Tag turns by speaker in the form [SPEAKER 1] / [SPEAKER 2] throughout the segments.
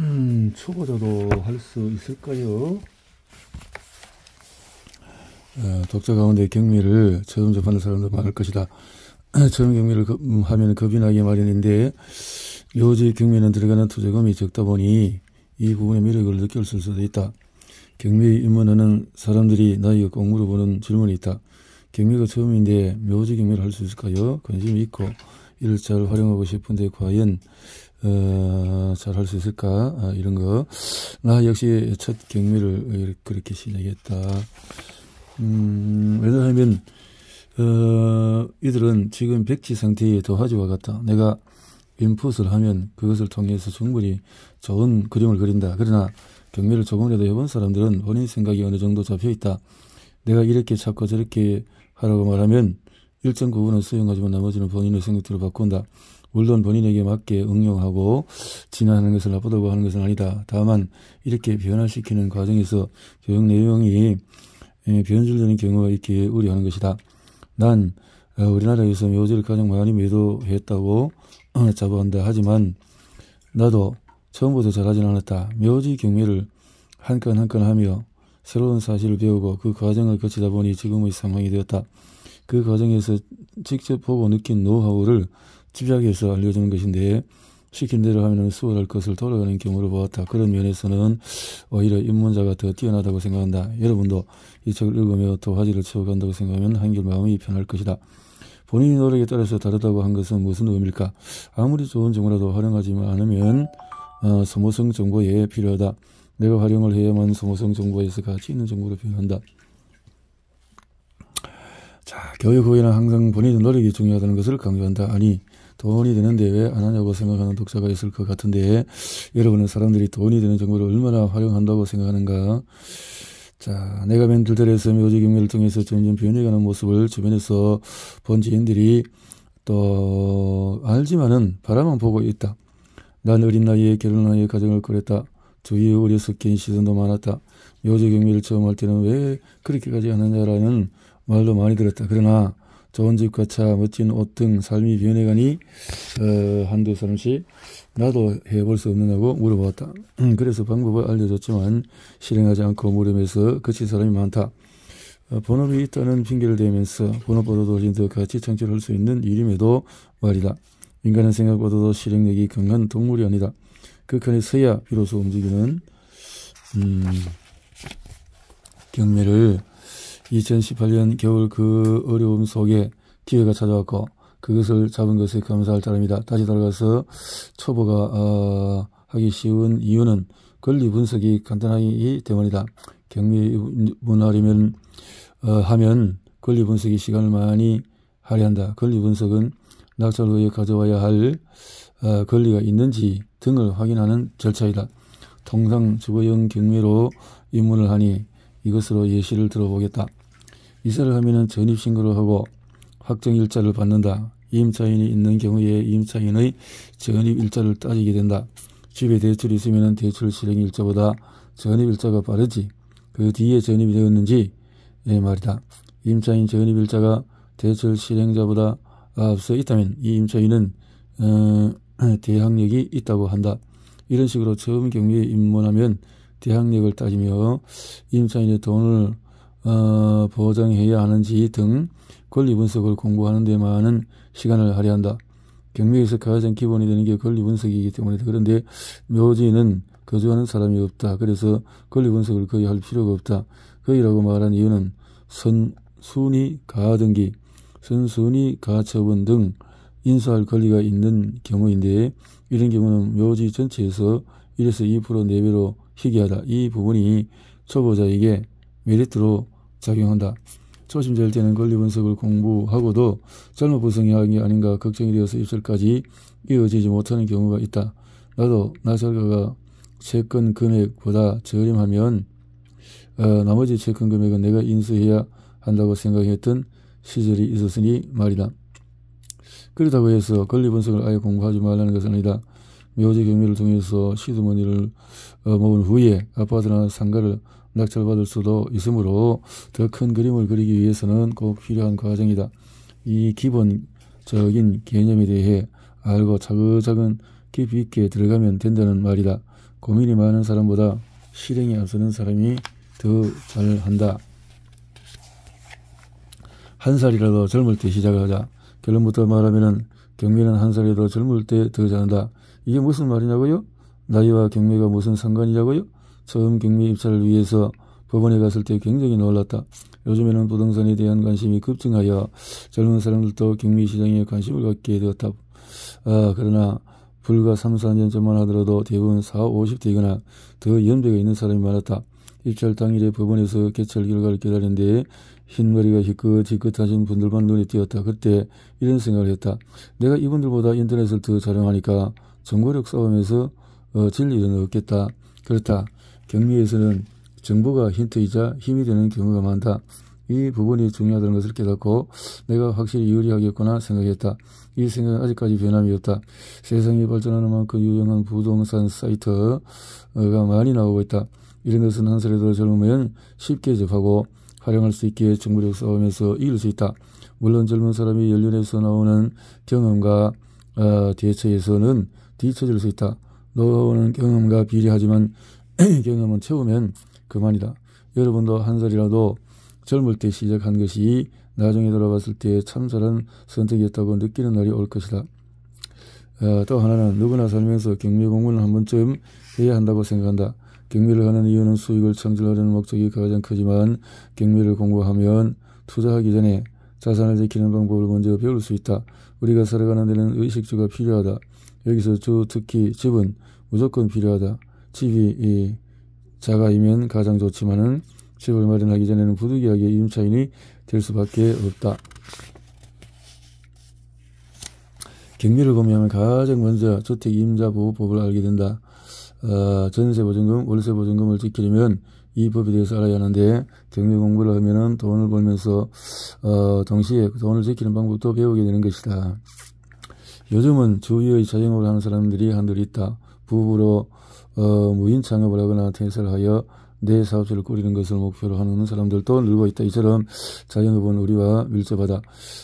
[SPEAKER 1] 음, 초보자도 할 수 있을까요? 어, 독자 가운데 경미를 처음 접하는 사람도 많을 것이다. 처음 경미를 음, 하면 겁이 나게 마련인데 요지 경미는 들어가는 투자금이 적다 보니 이 부분의 매력을 느낄 수도 있다. 경미의 입문에는 사람들이 나에게 꼭 물어보는 질문이 있다. 경미가 처음인데 묘지 경미를 할 수 있을까요? 관심이 있고 이를 잘 활용하고 싶은데 과연 어, 잘 할 수 있을까 아, 이런 거. 나 아, 역시 첫 경미를 그렇게 시작했다. 음, 왜냐하면 어, 이들은 지금 백지 상태의 도화지와 같다. 내가 인풋을 하면 그것을 통해서 충분히 좋은 그림을 그린다. 그러나 경미를 조금이라도 해본 사람들은 본인 생각이 어느 정도 잡혀 있다. 내가 이렇게 잡고 저렇게 하라고 말하면 일정 부분은 수용하지만 나머지는 본인의 생각대로 바꾼다. 물론 본인에게 맞게 응용하고 진화하는 것을 나쁘다고 하는 것은 아니다. 다만 이렇게 변화시키는 과정에서 교육 내용이 예, 변질되는 경우가 있기에 우려하는 것이다. 난 어, 우리나라에서 묘지를 가장 많이 매도했다고 어, 자부한다. 하지만 나도 처음부터 잘하진 않았다. 묘지 경매를 한 건 한 건 하며 새로운 사실을 배우고 그 과정을 거치다 보니 지금의 상황이 되었다. 그 과정에서 직접 보고 느낀 노하우를 집약해서 알려주는 것인데 시킨 대로 하면 수월할 것을 돌아가는 경우를 보았다. 그런 면에서는 오히려 입문자가 더 뛰어나다고 생각한다. 여러분도 이 책을 읽으며 또 화지를 채워간다고 생각하면 한결 마음이 편할 것이다. 본인의 노력에 따라서 다르다고 한 것은 무슨 의미일까? 아무리 좋은 정보라도 활용하지 않으면 어, 소모성 정보에 필요하다. 내가 활용을 해야만 소모성 정보에서 가치 있는 정보로 표현한다. 자, 교육후에는 항상 본인의 노력이 중요하다는 것을 강조한다. 아니, 돈이 되는데 왜 안 하냐고 생각하는 독자가 있을 것 같은데, 여러분은 사람들이 돈이 되는 정보를 얼마나 활용한다고 생각하는가? 자, 내가 멘틀들에서 묘지 경매를 통해서 점점 변해가는 모습을 주변에서 본 지인들이 또 알지만은 바라만 보고 있다. 난 어린 나이에 결혼 나이에 가정을 꾸렸다. 주위에 어려서 긴 시선도 많았다. 묘지 경매를 처음 할 때는 왜 그렇게까지 하느냐라는 말로 많이 들었다. 그러나 좋은 집과 차, 멋진 옷 등 삶이 변해가니 어, 한두 사람씩 나도 해볼 수 없느냐고 물어보았다. 음, 그래서 방법을 알려줬지만 실행하지 않고 물음에서 그친 사람이 많다. 어, 본업이 있다는 핑계를 대면서 본업보다도 훨씬 더 같이 창출할 수 있는 일임에도 말이다. 인간의 생각보다도 실행력이 강한 동물이 아니다. 그 칸에 서야 비로소 움직이는 음, 경매를 2018년 겨울 그 어려움 속에 기회가 찾아왔고 그것을 잡은 것에 감사할 따름이다. 다시 돌아가서 초보가 어, 하기 쉬운 이유는 권리 분석이 간단하기 때문이다. 경미 문화라면 어, 하면 권리 분석이 시간을 많이 할애한다. 권리 분석은 낙찰 후에 가져와야 할 어, 권리가 있는지 등을 확인하는 절차이다. 통상 주거형 경매로 입문을 하니 이것으로 예시를 들어보겠다. 이사를 하면 전입신고를 하고 확정 일자를 받는다. 임차인이 있는 경우에 임차인의 전입 일자를 따지게 된다. 집에 대출이 있으면 대출 실행 일자보다 전입 일자가 빠르지 그 뒤에 전입이 되었는지 예, 말이다. 임차인 전입 일자가 대출 실행자보다 앞서 아, 있다면 이 임차인은 어, 대항력이 있다고 한다. 이런 식으로 처음 경위에 입문하면 대항력을 따지며 임차인의 돈을 어, 보장해야 하는지 등 권리 분석을 공부하는 데만은 시간을 할애한다. 경매에서 가장 기본이 되는 게 권리 분석이기 때문에 그런데 묘지는 거주하는 사람이 없다. 그래서 권리 분석을 거의 할 필요가 없다. 거의라고 말한 이유는 선, 순위, 가등기, 선순위, 가처분 등 인수할 권리가 있는 경우인데 이런 경우는 묘지 전체에서 1에서 2% 내외로 희귀하다. 이 부분이 초보자에게 메리트로 작용한다. 초심절제는 권리 분석을 공부하고도 잘못 분석한 게 아닌가 걱정이 되어서 입술까지 이어지지 못하는 경우가 있다. 나도 나설과가 채권 금액보다 저렴하면 어, 나머지 채권 금액은 내가 인수해야 한다고 생각했던 시절이 있었으니 말이다. 그렇다고 해서 권리 분석을 아예 공부하지 말라는 것은 아니다. 묘지 경매를 통해서 시드머니를 어, 모은 후에 아파트나 상가를 낙찰 받을 수도 있으므로 더 큰 그림을 그리기 위해서는 꼭 필요한 과정이다. 이 기본적인 개념에 대해 알고 차근차근 깊이 있게 들어가면 된다는 말이다. 고민이 많은 사람보다 실행에 앞서는 사람이 더 잘한다. 한 살이라도 젊을 때 시작하자. 결론부터 말하면 경매는 한 살이라도 젊을 때 더 잘한다. 이게 무슨 말이냐고요? 나이와 경매가 무슨 상관이냐고요? 처음 경매 입찰을 위해서 법원에 갔을 때 굉장히 놀랐다. 요즘에는 부동산에 대한 관심이 급증하여 젊은 사람들도 경매 시장에 관심을 갖게 되었다. 아, 그러나 불과 3, 4년 전만 하더라도 대부분 4, 50대이거나 더 연배가 있는 사람이 많았다. 입찰 당일에 법원에서 개찰 결과를 기다리는데 흰머리가 희끗지긋하신 분들만 눈에 띄었다. 그때 이런 생각을 했다. 내가 이분들보다 인터넷을 더촬영하니까 정보력 싸움에서 어, 진리는 없겠다. 그렇다. 경리에서는정부가 힌트이자 힘이 되는 경우가 많다. 이 부분이 중요하다는 것을 깨닫고 내가 확실히 유리하겠구나 생각했다. 이 생각은 아직까지 변함이 없다. 세상이 발전하는 만큼 유용한 부동산 사이트가 많이 나오고 있다. 이런 것은 한 살에도 젊으면 쉽게 접하고 활용할 수 있게 정부력 싸움에서 이길 수 있다. 물론 젊은 사람이 연륜에서 나오는 경험과 어, 대처에서는 뒤처질 수 있다. 노하우는 경험과 비례하지만 경험은 채우면 그만이다. 여러분도 한 살이라도 젊을 때 시작한 것이 나중에 돌아봤을 때 참사란 선택이었다고 느끼는 날이 올 것이다. 어, 또 하나는 누구나 살면서 경매 공부는 한 번쯤 해야 한다고 생각한다. 경매를 하는 이유는 수익을 창출하려는 목적이 가장 크지만 경매를 공부하면 투자하기 전에 자산을 지키는 방법을 먼저 배울 수 있다. 우리가 살아가는 데는 의식주가 필요하다. 여기서 주, 특히 집은 무조건 필요하다. 지위자가이면 가장 좋지만은 집을 마련하기 전에는 부득이하게 임차인이 될 수밖에 없다. 경리를 고민하면 가장 먼저 주택 임자 보호법을 알게 된다. 어, 전세 보증금, 월세 보증금을 지키려면 이 법에 대해서 알아야 하는데 경매 공부를 하면은 돈을 벌면서 어, 동시에 돈을 지키는 방법도 배우게 되는 것이다. 요즘은 주위의 자영업을 하는 사람들이 한둘 있다. 부부로 어, 무인 창업을 하거나 퇴사를 하여 내 사업체를 꾸리는 것을 목표로 하는 사람들도 늘고 있다. 이처럼 자영업은 우리와 밀접하다.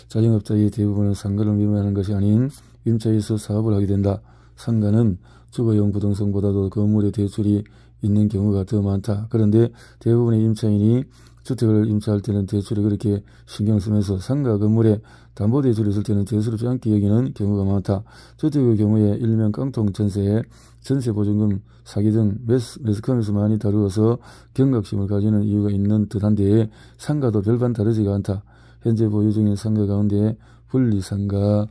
[SPEAKER 1] 자영업자의 대부분은 상가를 매매하는 것이 아닌 임차에서 사업을 하게 된다. 상가는 주거용 부동산보다도 건물의 대출이 있는 경우가 더 많다. 그런데 대부분의 임차인이 주택을 임차할 때는 대출에 그렇게 신경 쓰면서 상가 건물에 담보대출이 있을 때는 대수롭지 않게 여기는 경우가 많다. 주택의 경우에 일명 깡통 전세에 전세보증금 사기 등 매스, 매스컴에서 많이 다루어서 경각심을 가지는 이유가 있는 듯한데 상가도 별반 다르지가 않다. 현재 보유 중인 상가 가운데 분리상가,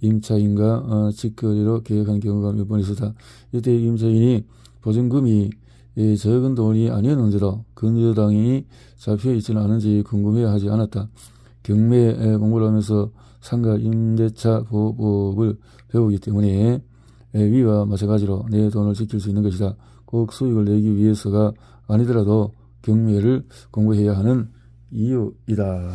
[SPEAKER 1] 임차인과 어, 직거래로 계획한 경우가 몇 번 있었다. 이때 임차인이 보증금이 이 적은 돈이 아니었는지라 근저당이 잡혀 있지는 않은지 궁금해하지 않았다. 경매 공부를 하면서 상가 임대차 보호법을 배우기 때문에 위와 마찬가지로 내 돈을 지킬 수 있는 것이다. 꼭 수익을 내기 위해서가 아니더라도 경매를 공부해야 하는 이유이다.